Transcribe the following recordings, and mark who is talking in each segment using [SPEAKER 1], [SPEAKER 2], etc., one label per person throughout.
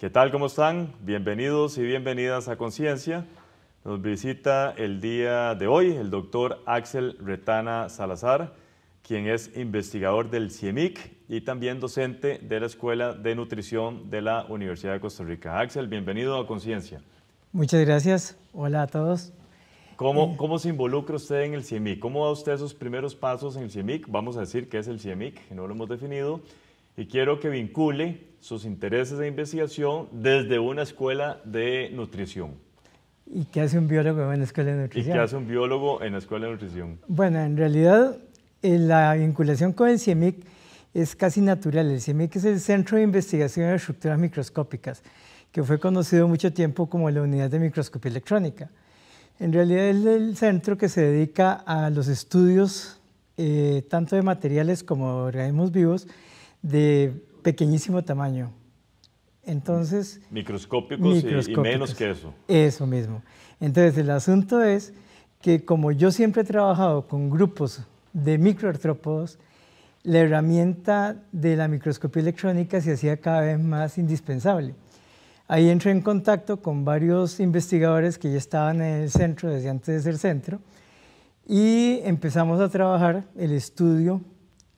[SPEAKER 1] ¿Qué tal? ¿Cómo están? Bienvenidos y bienvenidas a Conciencia. Nos visita el día de hoy el doctor Axel Retana Salazar, quien es investigador del CIEMIC e y también docente de la Escuela de Nutrición de la Universidad de Costa Rica. Axel, bienvenido a Conciencia.
[SPEAKER 2] Muchas gracias. Hola a todos.
[SPEAKER 1] ¿Cómo, eh. se involucra usted en el CIEMIC? E ¿Cómo da usted esos primeros pasos en el CIEMIC? E Vamos a decir que es el CIEMIC, no lo hemos definido y quiero que vincule sus intereses de investigación desde una escuela de nutrición.
[SPEAKER 2] ¿Y qué hace un biólogo en la escuela de nutrición? ¿Y qué hace un
[SPEAKER 1] biólogo en la escuela de nutrición?
[SPEAKER 2] Bueno, en realidad eh, la vinculación con el CIEMIC es casi natural. El CIEMIC es el Centro de Investigación de Estructuras Microscópicas, que fue conocido mucho tiempo como la Unidad de Microscopía Electrónica. En realidad es el centro que se dedica a los estudios eh, tanto de materiales como de organismos vivos, de pequeñísimo tamaño. Entonces... Microscópicos, y menos que eso. Eso mismo. Entonces el asunto es que como yo siempre he trabajado con grupos de microartrópodos, la herramienta de la microscopía electrónica se hacía cada vez más indispensable. Ahí entré en contacto con varios investigadores que ya estaban en el centro, desde antes de centro, y empezamos a trabajar el estudio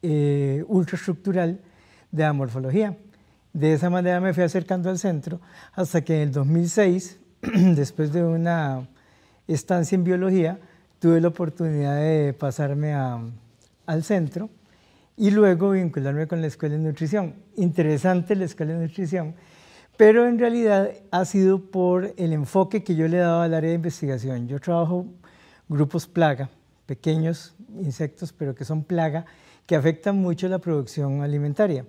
[SPEAKER 2] eh, ultraestructural de la morfología. De esa manera me fui acercando al centro hasta que en el 2006, después de una estancia en biología, tuve la oportunidad de pasarme al centro y luego vincularme con la escuela de nutrición. Interesante la escuela de nutrición, pero en realidad ha sido por el enfoque que yo le he dado al área de investigación. Yo trabajo grupos plaga, pequeños insectos, pero que son plaga, que afectan mucho la producción alimentaria.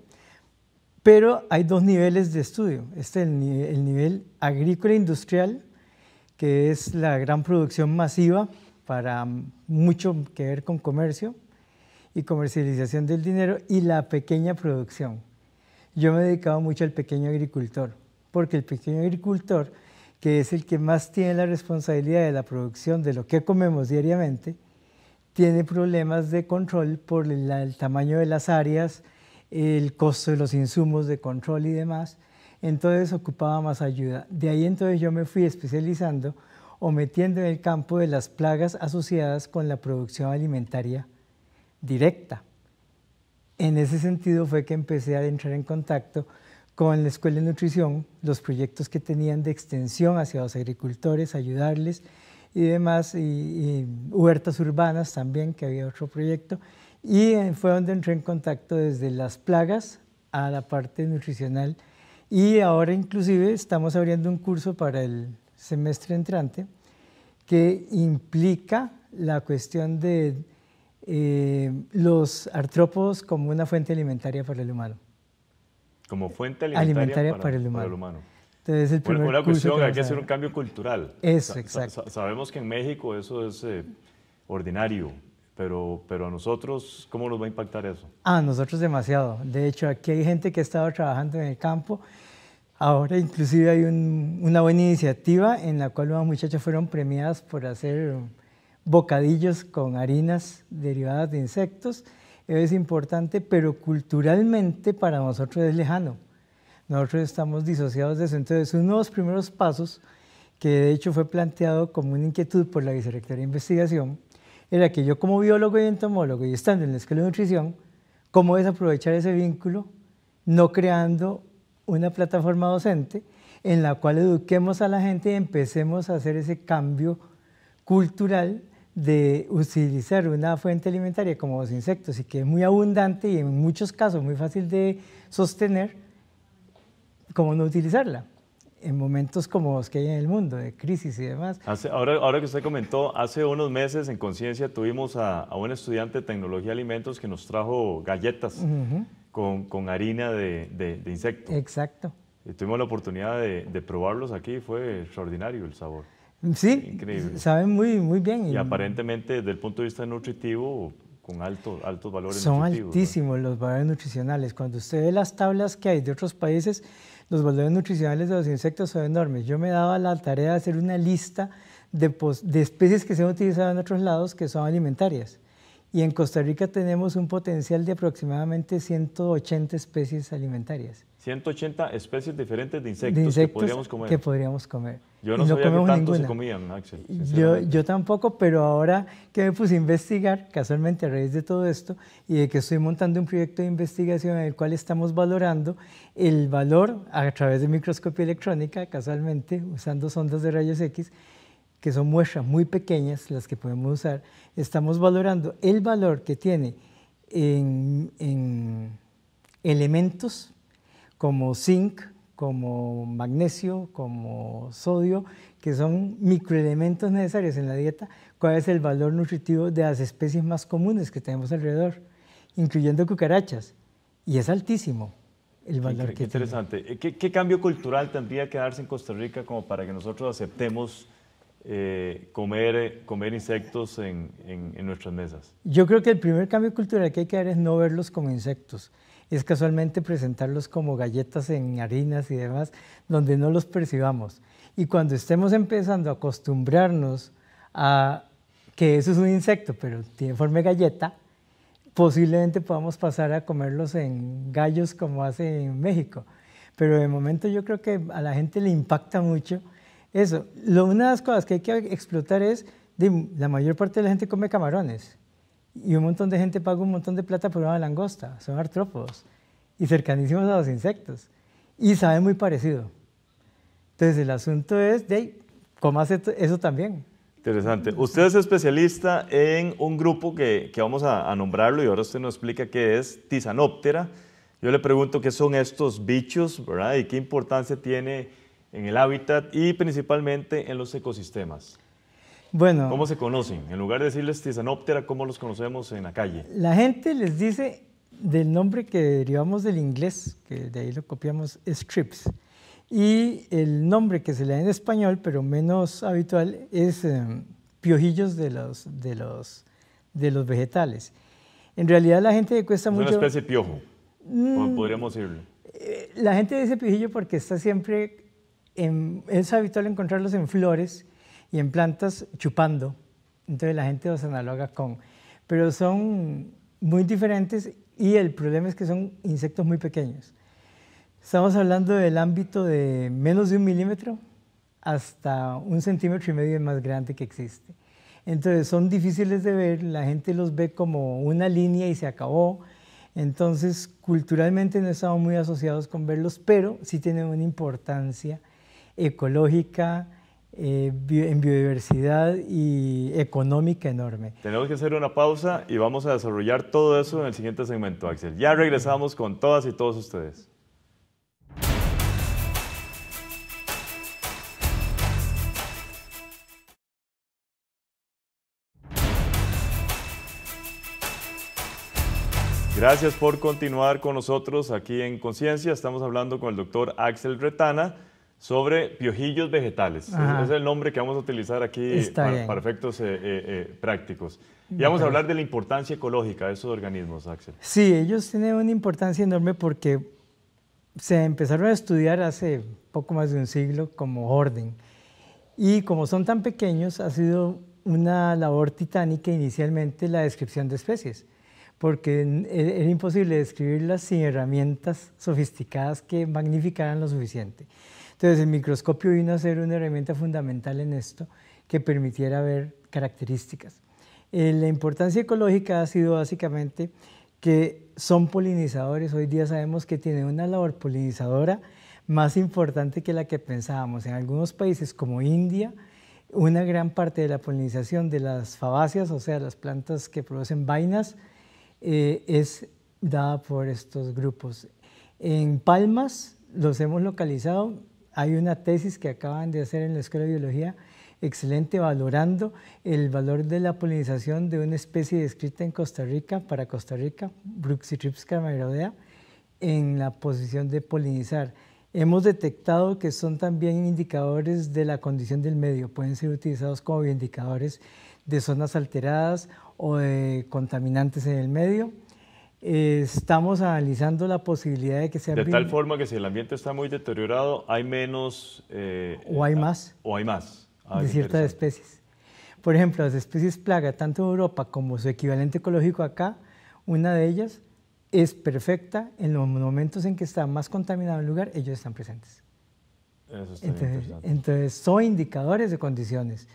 [SPEAKER 2] Pero hay dos niveles de estudio. Este es el, nivel agrícola industrial, que es la gran producción masiva para mm, mucho que ver con comercio y comercialización del dinero, y la pequeña producción. Yo me he dedicado mucho al pequeño agricultor, porque el pequeño agricultor, que es el que más tiene la responsabilidad de la producción de lo que comemos diariamente, tiene problemas de control por el tamaño de las áreas, el costo de los insumos de control y demás, entonces ocupaba más ayuda. De ahí entonces yo me fui especializando o metiendo en el campo de las plagas asociadas con la producción alimentaria directa. En ese sentido fue que empecé a entrar en contacto con la Escuela de Nutrición, los proyectos que tenían de extensión hacia los agricultores, ayudarles y demás, y, huertas urbanas también, que había otro proyecto, y eh, fue donde entré en contacto desde las plagas a la parte nutricional. Y ahora inclusive estamos abriendo un curso para el semestre entrante que implica la cuestión de eh, los artrópodos como una fuente alimentaria para el humano.
[SPEAKER 1] Como fuente alimentaria, para, el humano.
[SPEAKER 2] Entonces, el primer bueno, cuestión, que hay que hacer un
[SPEAKER 1] cambio cultural. Eso, exacto. sabemos que en México eso es eh, ordinario. Pero, pero a nosotros, ¿cómo nos va a impactar eso?
[SPEAKER 2] A nosotros demasiado. De hecho, aquí hay gente que ha estado trabajando en el campo. Ahora inclusive hay una buena iniciativa en la cual unas muchachas fueron premiadas por hacer bocadillos con harinas derivadas de insectos. es importante, pero culturalmente para nosotros es lejano. Nosotros estamos disociados de eso. Entonces, uno de los primeros pasos, que de hecho fue planteado como una inquietud por la Vicerrectoría de Investigación, era que yo como biólogo y entomólogo y estando en la escuela de nutrición, cómo desaprovechar ese vínculo no creando una plataforma docente en la cual eduquemos a la gente y empecemos a hacer ese cambio cultural de utilizar una fuente alimentaria como los insectos y que es muy abundante y en muchos casos muy fácil de sostener, como no utilizarla en momentos como los que hay en el mundo, de crisis y demás.
[SPEAKER 1] ahora, ahora que usted comentó, hace unos meses en Conciencia tuvimos a, un estudiante de tecnología de alimentos que nos trajo galletas con, con, harina de, de, insecto.
[SPEAKER 2] Exacto.
[SPEAKER 1] Y tuvimos la oportunidad de, probarlos aquí, fue extraordinario el sabor.
[SPEAKER 2] Sí, saben muy, muy bien. Y,
[SPEAKER 1] aparentemente, desde el punto de vista nutritivo, con altos, altos valores Son nutritivos. Son altísimos
[SPEAKER 2] los valores nutricionales. Cuando usted ve las tablas que hay de otros países, los valores nutricionales de los insectos son enormes. Yo me daba la tarea de hacer una lista de, de especies que se han utilizado en otros lados que son alimentarias. Y en Costa Rica tenemos un potencial de aproximadamente 180 especies alimentarias.
[SPEAKER 1] 180 especies diferentes de insectos, que podríamos comer. Que podríamos comer. Yo no, sabía que se comían, Axel.
[SPEAKER 2] Yo, tampoco, pero ahora que me puse a investigar, casualmente a raíz de todo esto, y de que estoy montando un proyecto de investigación en el cual estamos valorando el valor a través de microscopía electrónica, casualmente, usando sondas de rayos X, que son muestras muy pequeñas las que podemos usar, estamos valorando el valor que tiene en, en elementos como zinc, como magnesio, como sodio, que son microelementos necesarios en la dieta, cuál es el valor nutritivo de las especies más comunes que tenemos alrededor, incluyendo cucarachas. Y es altísimo el valor qué, que qué
[SPEAKER 1] interesante. Eh, ¿Qué, cambio cultural tendría que darse en Costa Rica como para que nosotros aceptemos eh, comer, comer insectos en, en nuestras mesas?
[SPEAKER 2] Yo creo que el primer cambio cultural que hay que dar es no verlos como insectos es casualmente presentarlos como galletas en harinas y demás, donde no los percibamos. Y cuando estemos empezando a acostumbrarnos a que eso es un insecto, pero tiene forma de galleta, posiblemente podamos pasar a comerlos en gallos como hace en México. Pero de momento yo creo que a la gente le impacta mucho eso. Lo, una de las cosas que hay que explotar es, la mayor parte de la gente come camarones y un montón de gente paga un montón de plata por una langosta. Son artrópodos y cercanísimos a los insectos. Y sabe muy parecido. Entonces el asunto es, ¿cómo ¿cómo eso también?
[SPEAKER 1] Interesante. Usted es especialista en un grupo que, vamos a, a, nombrarlo y ahora usted nos explica qué es Tisanóptera. Yo le pregunto qué son estos bichos, ¿verdad? Y qué importancia tiene en el hábitat y principalmente en los ecosistemas. Bueno. ¿Cómo se conocen? En lugar de decirles tizanóptera, ¿cómo los conocemos en la calle?
[SPEAKER 2] La gente les dice del nombre que derivamos del inglés, que de ahí lo copiamos, strips. Y el nombre que se le da en español, pero menos habitual, es eh, piojillos de los, de, los, de los vegetales. En realidad la gente le cuesta mucho... Es una especie de
[SPEAKER 1] piojo, mm, podríamos decirlo.
[SPEAKER 2] Eh, la gente dice piojillo porque está siempre... En, es habitual encontrarlos en flores, y en plantas chupando. Entonces la gente los analoga con. Pero son muy diferentes y el problema es que son insectos muy pequeños. Estamos hablando del ámbito de menos de un milímetro hasta un centímetro y medio más grande que existe. Entonces son difíciles de ver, la gente los ve como una línea y se acabó. Entonces culturalmente no estamos muy asociados con verlos, pero sí tienen una importancia ecológica, eh, en biodiversidad y económica enorme.
[SPEAKER 1] Tenemos que hacer una pausa y vamos a desarrollar todo eso en el siguiente segmento, Axel. Ya regresamos con todas y todos ustedes. Gracias por continuar con nosotros aquí en Conciencia. Estamos hablando con el doctor Axel Retana sobre piojillos vegetales. Ese es el nombre que vamos a utilizar aquí para, efectos eh, eh, eh, prácticos. Y vamos a hablar de la importancia ecológica de esos organismos, Axel. Sí,
[SPEAKER 2] ellos tienen una importancia enorme porque se empezaron a estudiar hace poco más de un siglo como orden. Y como son tan pequeños, ha sido una labor titánica inicialmente la descripción de especies, porque e, era imposible describirlas sin herramientas sofisticadas que magnificaran lo suficiente. Entonces el microscopio vino a ser una herramienta fundamental en esto que permitiera ver características. Eh, la importancia ecológica ha sido básicamente que son polinizadores. Hoy día sabemos que tienen una labor polinizadora más importante que la que pensábamos. En algunos países como India, una gran parte de la polinización de las fabáceas, o sea, las plantas que producen vainas, eh, es dada por estos grupos. En palmas los hemos localizado hay una tesis que acaban de hacer en la Escuela de Biología excelente valorando el valor de la polinización de una especie descrita en Costa Rica para Costa Rica, Bruxitrips camerodea, en la posición de polinizar. Hemos detectado que son también indicadores de la condición del medio, pueden ser utilizados como indicadores de zonas alteradas o de contaminantes en el medio. Eh, estamos analizando la posibilidad de que sea... De tal
[SPEAKER 1] forma que si el ambiente está muy deteriorado, hay menos... Eh, o hay eh, más. O hay más.
[SPEAKER 2] Ah, de ciertas especies. Por ejemplo, las especies plaga, tanto en Europa como su equivalente ecológico acá, una de ellas es perfecta en los momentos en que está más contaminado el lugar, ellos están presentes. Eso está entonces, entonces, son indicadores de condiciones.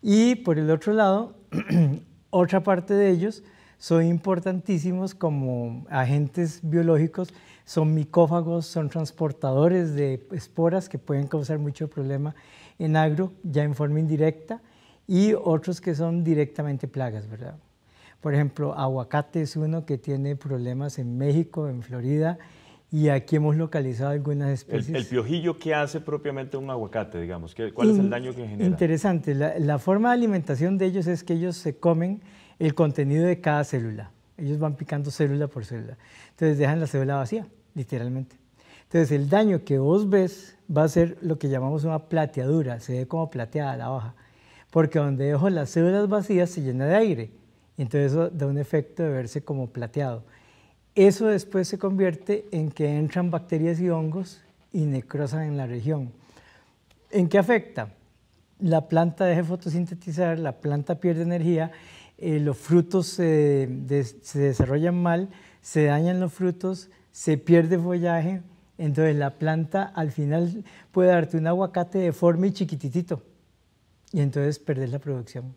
[SPEAKER 2] Y por el otro lado, otra parte de ellos son importantísimos como agentes biológicos, son micófagos, son transportadores de esporas que pueden causar mucho problema en agro, ya en forma indirecta, y otros que son directamente plagas, ¿verdad? Por ejemplo, aguacate es uno que tiene problemas en México, en Florida, y aquí hemos localizado algunas especies. ¿El,
[SPEAKER 1] piojillo qué hace propiamente un aguacate, digamos? ¿Cuál es el daño que genera? Interesante.
[SPEAKER 2] La, la forma de alimentación de ellos es que ellos se comen el contenido de cada célula. Ellos van picando célula por célula. Entonces dejan la célula vacía, literalmente. Entonces el daño que vos ves va a ser lo que llamamos una plateadura, se ve como plateada la hoja, porque donde dejo las células vacías se llena de aire, y entonces eso da un efecto de verse como plateado. Eso después se convierte en que entran bacterias y hongos y necrosan en la región. ¿En qué afecta? La planta deja fotosintetizar, la planta pierde energía eh, los frutos se, se, desarrollan mal, se dañan los frutos, se pierde follaje, entonces la planta al final puede darte un aguacate deforme y chiquititito, y entonces perder la producción.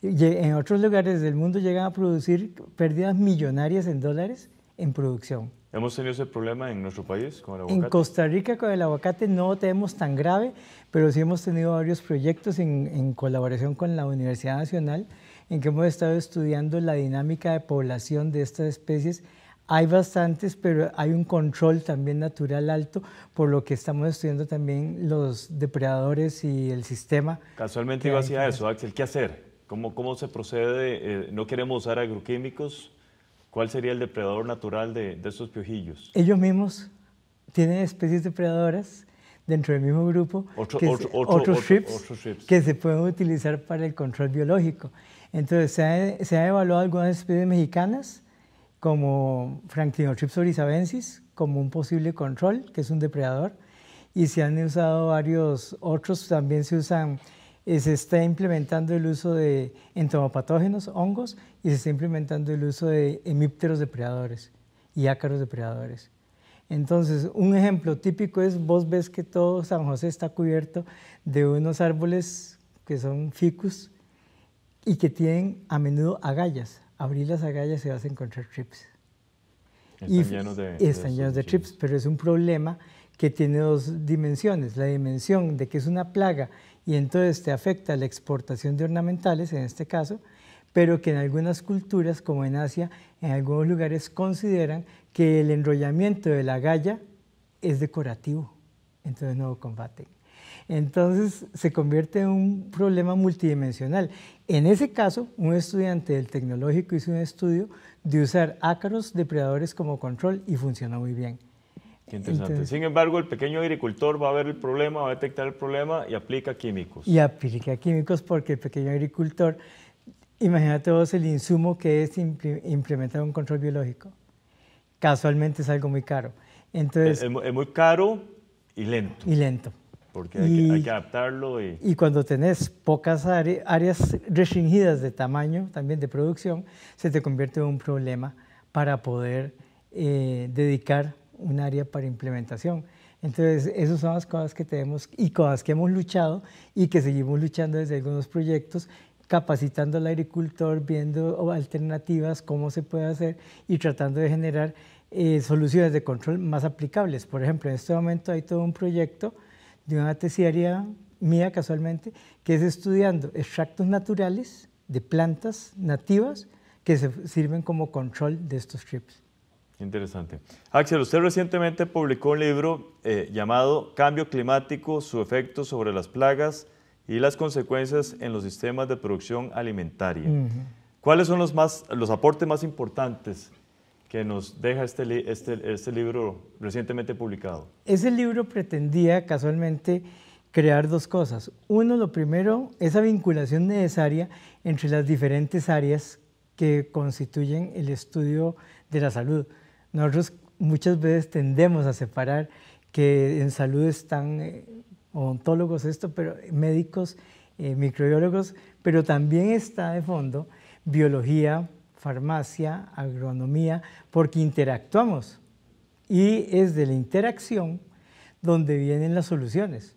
[SPEAKER 2] en otros lugares del mundo llegan a producir pérdidas millonarias en dólares en producción.
[SPEAKER 1] ¿Hemos tenido ese problema en nuestro país con el aguacate? En Costa
[SPEAKER 2] Rica con el aguacate no tenemos tan grave, pero sí hemos tenido varios proyectos en, en colaboración con la Universidad Nacional en que hemos estado estudiando la dinámica de población de estas especies. Hay bastantes, pero hay un control también natural alto, por lo que estamos estudiando también los depredadores y el sistema.
[SPEAKER 1] Casualmente iba hacia eso, Axel, ¿qué hacer? ¿Cómo, cómo se procede? Eh, no queremos usar agroquímicos. ¿Cuál sería el depredador natural de, estos piojillos?
[SPEAKER 2] Ellos mismos tienen especies depredadoras dentro del mismo grupo, que otros trips. que se pueden utilizar para el control biológico. Entonces, e, ¿se ha, evaluado algunas especies mexicanas como Franctinotrips como un posible control, que es un depredador, y se han usado varios otros, también se usan eh, se está implementando el uso de entomopatógenos, hongos, y se está implementando el uso de hemípteros depredadores y ácaros depredadores. Entonces, un ejemplo típico es, vos ves que todo San José está cubierto de unos árboles que son ficus, y que tienen a menudo agallas. Abrir las agallas y vas a encontrar trips.
[SPEAKER 1] Están llenos de, están de
[SPEAKER 2] trips, pero es un problema que tiene dos dimensiones. La dimensión de que es una plaga y entonces te afecta la exportación de ornamentales, en este caso, pero que en algunas culturas, como en Asia, en algunos lugares consideran que el enrollamiento de la agalla es decorativo, entonces no lo combaten. Entonces se convierte en un problema multidimensional. En ese caso, un estudiante del tecnológico hizo un estudio de usar ácaros depredadores como control y funcionó muy bien. Qué interesante.
[SPEAKER 1] Sin embargo, el pequeño agricultor va a ver el problema, va a detectar el problema y aplica químicos. Y aplica
[SPEAKER 2] químicos porque el pequeño agricultor, imagínate vos el insumo que es implementar un control biológico. Casualmente es algo muy caro. Entonces, es
[SPEAKER 1] muy caro y lento. Y
[SPEAKER 2] lento. Porque hay, que,
[SPEAKER 1] adaptarlo. Y...
[SPEAKER 2] cuando tenés pocas áreas restringidas de tamaño, también de producción, se te convierte en un problema para poder eh, dedicar un área para implementación. Entonces, esas son las cosas que tenemos y cosas que hemos luchado y que seguimos luchando desde algunos proyectos, capacitando al agricultor, viendo alternativas, cómo se puede hacer y tratando de generar eh, soluciones de control más aplicables. Por ejemplo, en este momento hay todo un proyecto de una tesiaria mía casualmente, que es estudiando extractos naturales de plantas nativas que se sirven como control de estos chips.
[SPEAKER 1] Interesante. Axel, usted recientemente publicó un libro eh, llamado Cambio Climático, su efecto sobre las plagas y las consecuencias en los sistemas de producción alimentaria. ¿Cuáles son los, más, los aportes más importantes que nos deja este, este, este, libro recientemente publicado?
[SPEAKER 2] Ese libro pretendía casualmente crear dos cosas. Uno, lo primero, esa vinculación necesaria entre las diferentes áreas que constituyen el estudio de la salud. Nosotros muchas veces tendemos a separar que en salud están eh, ontólogos, esto, pero médicos, eh, microbiólogos, pero también está de fondo biología, farmacia, agronomía, porque interactuamos. Y es de la interacción donde vienen las soluciones.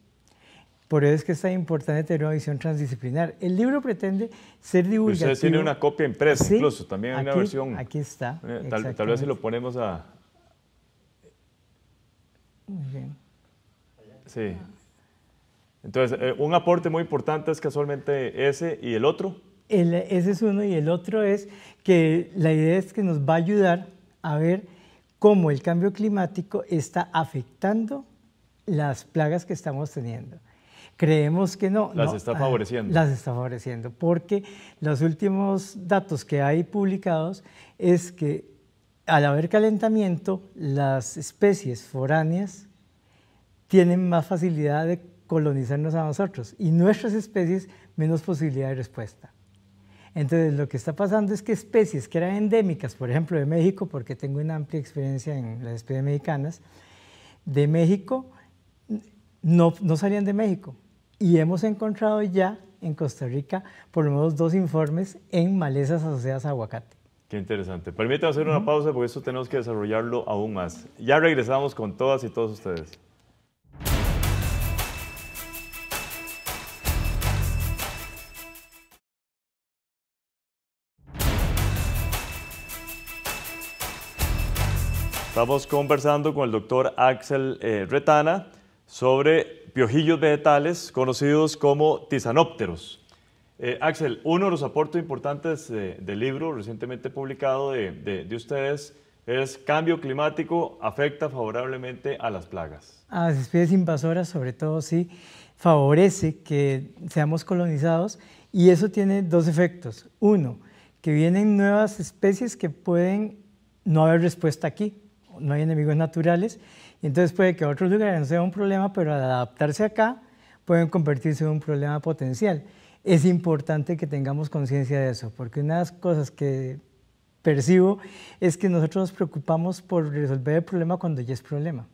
[SPEAKER 2] Por eso es que es tan importante tener una visión transdisciplinar. El libro pretende ser divulgativo. Usted tiene una
[SPEAKER 1] copia impresa, ah, incluso, también hay una versión.
[SPEAKER 2] Aquí está. Eh, tal, vez si lo
[SPEAKER 1] ponemos a. Muy bien. Sí. Entonces, eh, un aporte muy importante es casualmente ese y el otro
[SPEAKER 2] ese es uno y el otro es que la idea es que nos va a ayudar a ver cómo el cambio climático está afectando las plagas que estamos teniendo. Creemos que no. Las está ah, favoreciendo. Las está favoreciendo, porque los últimos datos que hay publicados es que al haber calentamiento, las especies foráneas tienen más facilidad de colonizarnos a nosotros y nuestras especies menos posibilidad de respuesta. Entonces, lo que está pasando es que especies que eran endémicas, por ejemplo, de México, porque tengo una amplia experiencia en las especies mexicanas, de México no, no salían de México. Y hemos encontrado ya en Costa Rica por lo menos dos informes en malezas asociadas a aguacate.
[SPEAKER 1] Qué interesante. Permítanme hacer una pausa porque esto tenemos que desarrollarlo aún más. Ya regresamos con todas y todos ustedes. Estamos conversando con el doctor Axel eh, Retana sobre piojillos vegetales conocidos como tisanópteros. Eh, Axel, uno de los aportes importantes del libro recientemente publicado de, de, ustedes es Cambio climático afecta favorablemente a las
[SPEAKER 2] plagas. A las especies invasoras, sobre todo, sí, favorece que seamos colonizados y eso tiene dos efectos. Uno, que vienen nuevas especies que pueden no haber respuesta aquí, no hay enemigos naturales, y entonces puede que en otros lugares no sea un problema, pero al adaptarse acá pueden convertirse en un problema potencial. Es importante que tengamos conciencia de eso, porque una de las cosas que percibo es que nosotros nos preocupamos por resolver el problema cuando ya es problema.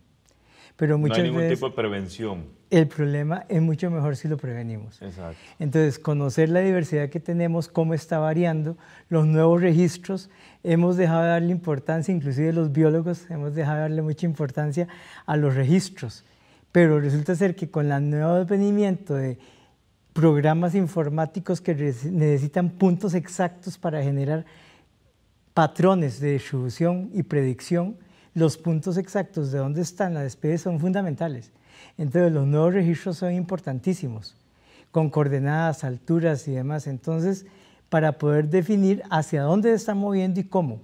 [SPEAKER 2] Pero muchas no hay ningún tipo de prevención. El problema es mucho mejor si lo prevenimos. Exacto. Entonces, conocer la diversidad que tenemos, cómo está variando, los nuevos registros, hemos dejado de darle importancia, inclusive los biólogos hemos dejado de darle mucha importancia a los registros. Pero resulta ser que con el nuevo advenimiento de programas informáticos que necesitan puntos exactos para generar patrones de distribución y predicción, los puntos exactos de dónde están las especies son fundamentales. Entonces los nuevos registros son importantísimos, con coordenadas, alturas y demás. Entonces, para poder definir hacia dónde se están moviendo y cómo.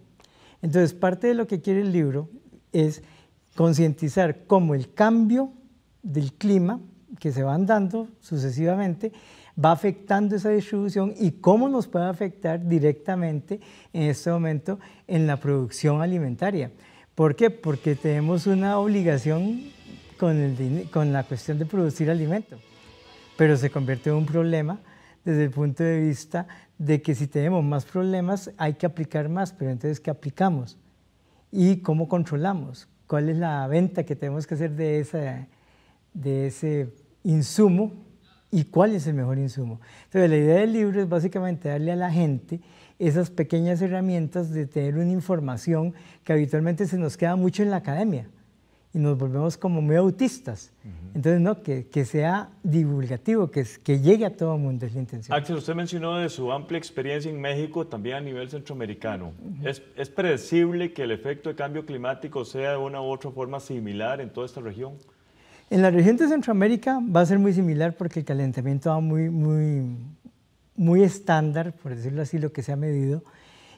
[SPEAKER 2] Entonces, parte de lo que quiere el libro es concientizar cómo el cambio del clima que se van dando sucesivamente va afectando esa distribución y cómo nos puede afectar directamente en este momento en la producción alimentaria. ¿Por qué? Porque tenemos una obligación con, la cuestión de producir alimento, pero se convierte en un problema desde el punto de vista de que si tenemos más problemas hay que aplicar más, pero entonces ¿qué aplicamos? ¿Y cómo controlamos? ¿Cuál es la venta que tenemos que hacer de, esa, de ese insumo y cuál es el mejor insumo. Entonces, la idea del libro es básicamente darle a la gente esas pequeñas herramientas de tener una información que habitualmente se nos queda mucho en la academia y nos volvemos como muy autistas. Entonces, no, que, que, sea divulgativo, que, que llegue a todo el mundo es la intención.
[SPEAKER 1] Axel, usted mencionó de su amplia experiencia en México, también a nivel centroamericano. ¿Es, ¿Es predecible que el efecto de cambio climático sea de una u otra forma similar en toda esta región?
[SPEAKER 2] En la región de Centroamérica va a ser muy similar porque el calentamiento va muy, muy, muy estándar, por decirlo así, lo que se ha medido,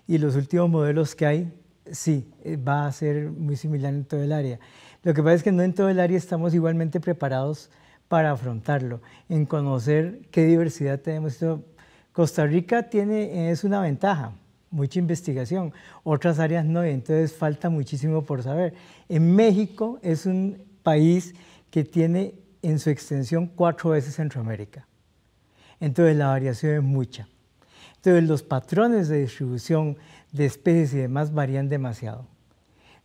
[SPEAKER 2] y los últimos modelos que hay, sí, eh, va a ser muy similar en todo el área. Lo que pasa es que no en todo el área estamos igualmente preparados para afrontarlo, en conocer qué diversidad tenemos. Costa Rica tiene, es una ventaja, mucha investigación, otras áreas no, y entonces falta muchísimo por saber. En México es un país que tiene en su extensión cuatro veces Centroamérica. Entonces la variación es mucha. Entonces los patrones de distribución de especies y demás varían demasiado.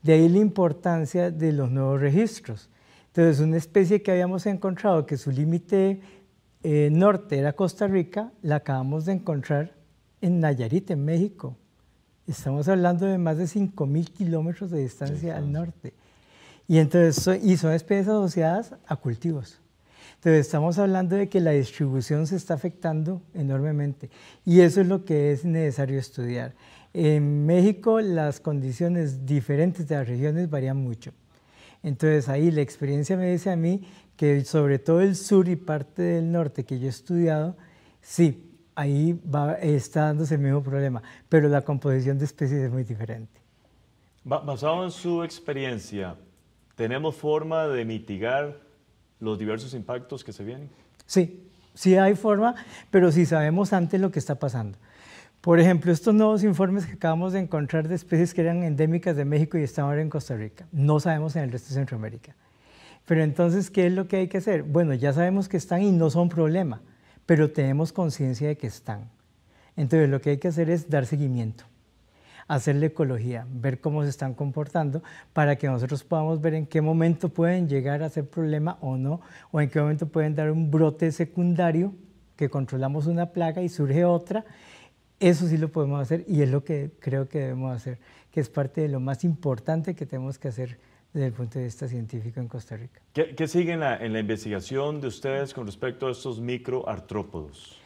[SPEAKER 2] De ahí la importancia de los nuevos registros. Entonces una especie que habíamos encontrado que su límite eh, norte era Costa Rica, la acabamos de encontrar en Nayarit, en México. Estamos hablando de más de 5.000 kilómetros de distancia al norte. Y entonces, y son especies asociadas a cultivos. Entonces, estamos hablando de que la distribución se está afectando enormemente y eso es lo que es necesario estudiar. En México las condiciones diferentes de las regiones varían mucho. Entonces, ahí la experiencia me dice a mí que sobre todo el sur y parte del norte que yo he estudiado, sí, ahí está dándose el mismo problema, pero la composición de especies es muy diferente.
[SPEAKER 1] Basado en su experiencia, ¿Tenemos forma de mitigar los diversos impactos que se vienen?
[SPEAKER 2] Sí, sí hay forma, pero si sí sabemos antes lo que está pasando. Por ejemplo, estos nuevos informes que acabamos de encontrar de especies que eran endémicas de México y están ahora en Costa Rica. No sabemos en el resto de Centroamérica. Pero entonces, ¿qué es lo que hay que hacer? Bueno, ya sabemos que están y no son problema, pero tenemos conciencia de que están. Entonces, lo que hay que hacer es dar seguimiento hacerle ecología, ver cómo se están comportando para que nosotros podamos ver en qué momento pueden llegar a ser problema o no, o en qué momento pueden dar un brote secundario que controlamos una plaga y surge otra. Eso sí lo podemos hacer y es lo que creo que debemos hacer, que es parte de lo más importante que tenemos que hacer desde el punto de vista científico en Costa Rica.
[SPEAKER 1] ¿Qué, sigue en la, en la investigación de ustedes con respecto a estos microartrópodos?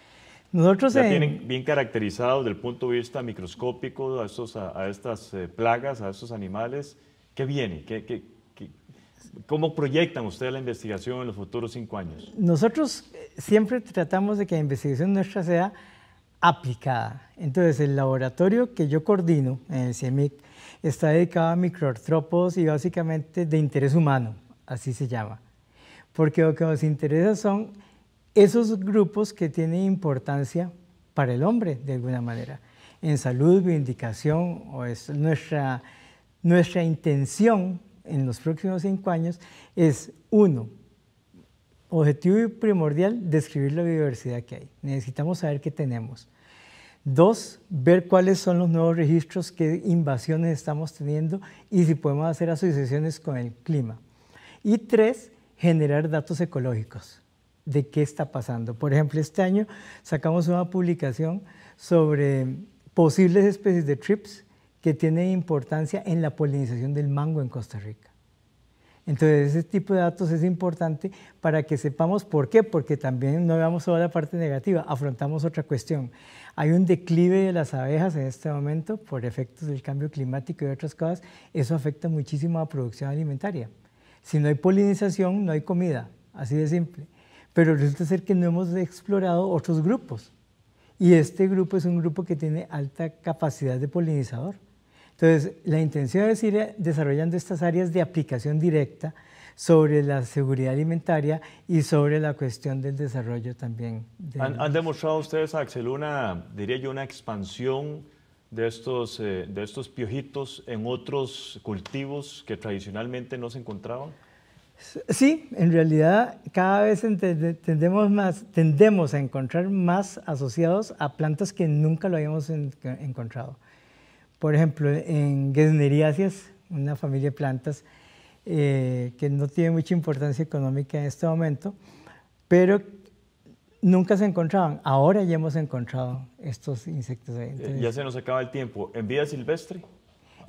[SPEAKER 2] Nosotros ya tienen
[SPEAKER 1] bien caracterizados del punto de vista microscópico a, a, estas eh, plagas, a estos animales. ¿Qué viene? ¿Qué, qué, cómo proyectan ustedes la investigación en los futuros cinco años?
[SPEAKER 2] Nosotros eh, siempre tratamos de que la investigación nuestra sea aplicada. Entonces, el laboratorio que yo coordino en el CIEMIC está dedicado a microartrópodos y básicamente de interés humano, así se llama. Porque lo que nos interesa son esos grupos que tienen importancia para el hombre de alguna manera. En salud, vindicación, o nuestra, nuestra intención en los próximos cinco años es, uno, objetivo primordial, describir la biodiversidad que hay. Necesitamos saber qué tenemos. Dos, ver cuáles son los nuevos registros, qué invasiones estamos teniendo y si podemos hacer asociaciones con el clima. Y tres, generar datos ecológicos de qué está pasando. Por ejemplo, este año sacamos una publicación sobre posibles especies de trips que tienen importancia en la polinización del mango en Costa Rica. Entonces, ese tipo de datos es importante para que sepamos por qué, porque también no veamos solo la parte negativa, afrontamos otra cuestión. Hay un declive de las abejas en este momento por efectos del cambio climático y otras cosas. Eso afecta muchísimo a la producción alimentaria. Si no hay polinización, no hay comida, así de simple pero resulta ser que no hemos explorado otros grupos. Y este grupo es un grupo que tiene alta capacidad de polinizador. Entonces, la intención es ir eh, desarrollando estas áreas de aplicación directa sobre la seguridad alimentaria y sobre la cuestión del desarrollo también. ¿Han,
[SPEAKER 1] demostrado ustedes, Axel, una, diría yo, una expansión de estos, eh, de estos piojitos en otros cultivos que tradicionalmente no se encontraban?
[SPEAKER 2] Sí, en realidad cada vez tendemos, más, tendemos a encontrar más asociados a plantas que nunca lo habíamos encontrado. Por ejemplo, en Gesneriáceas, una familia de plantas eh, que no tiene mucha importancia económica en este momento, pero nunca se encontraban. Ahora ya hemos encontrado estos insectos. Eh, ya se
[SPEAKER 1] nos acaba el tiempo. ¿En vida silvestre?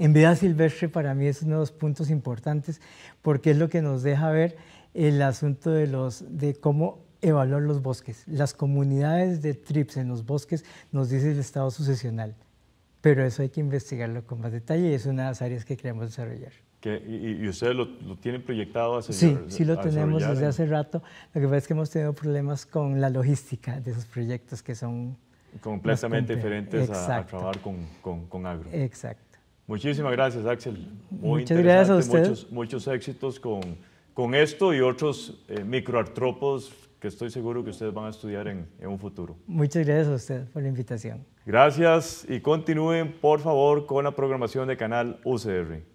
[SPEAKER 2] en vida silvestre para mí es uno de los puntos importantes porque es lo que nos deja ver el asunto de, los, de cómo evaluar los bosques. Las comunidades de TRIPS en los bosques nos dice el estado sucesional, pero eso hay que investigarlo con más detalle y es una de las áreas que queremos desarrollar.
[SPEAKER 1] Que, y, ustedes lo, tienen proyectado hace Sí, sí lo tenemos desde hace
[SPEAKER 2] rato. Lo que pasa es que hemos tenido problemas con la logística de esos proyectos que son... Completamente diferentes a,
[SPEAKER 1] trabajar con, con agro. Exacto. Muchísimas gracias, Axel. Muchas gracias a ustedes. Muchos, éxitos con, con, esto y otros eh, microartropos que estoy seguro que ustedes van a estudiar en, un futuro.
[SPEAKER 2] Muchas gracias a usted por la invitación.
[SPEAKER 1] Gracias y continúen, por favor, con la programación de Canal UCR.